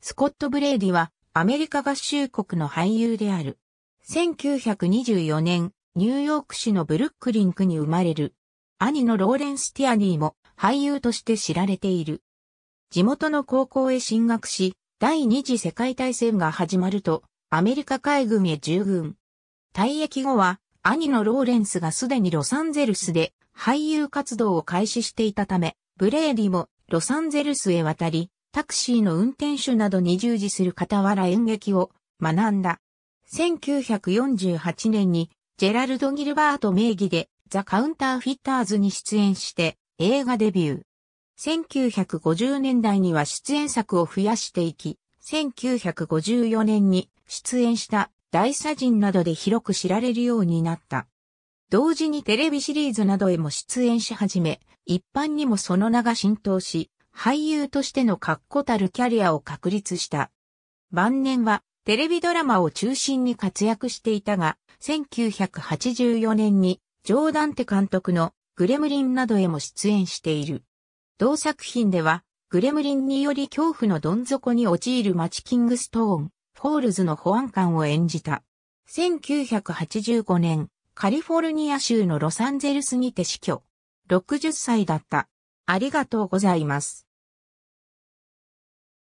スコット・ブレイディはアメリカ合衆国の俳優である。1924年、ニューヨーク市のブルックリン区に生まれる。兄のローレンス・ティアニーも俳優として知られている。地元の高校へ進学し、第二次世界大戦が始まると、アメリカ海軍へ従軍。退役後は、兄のローレンスがすでにロサンゼルスで俳優活動を開始していたため、ブレーディもロサンゼルスへ渡り、タクシーの運転手などに従事する傍ら演劇を学んだ。1948年にジェラルド・ギルバート名義でザ・カウンターフィッターズに出演して映画デビュー。1950年代には出演作を増やしていき、1954年に出演した大砂人などで広く知られるようになった。同時にテレビシリーズなどへも出演し始め、一般にもその名が浸透し、俳優としての確固たるキャリアを確立した。晩年はテレビドラマを中心に活躍していたが、1984年にジョーダンテ監督のグレムリンなどへも出演している。同作品では、グレムリンにより恐怖のどん底に陥るマチキングストーン、フォールズの保安官を演じた。1985年、カリフォルニア州のロサンゼルスにて死去。60歳だった。ありがとうございます。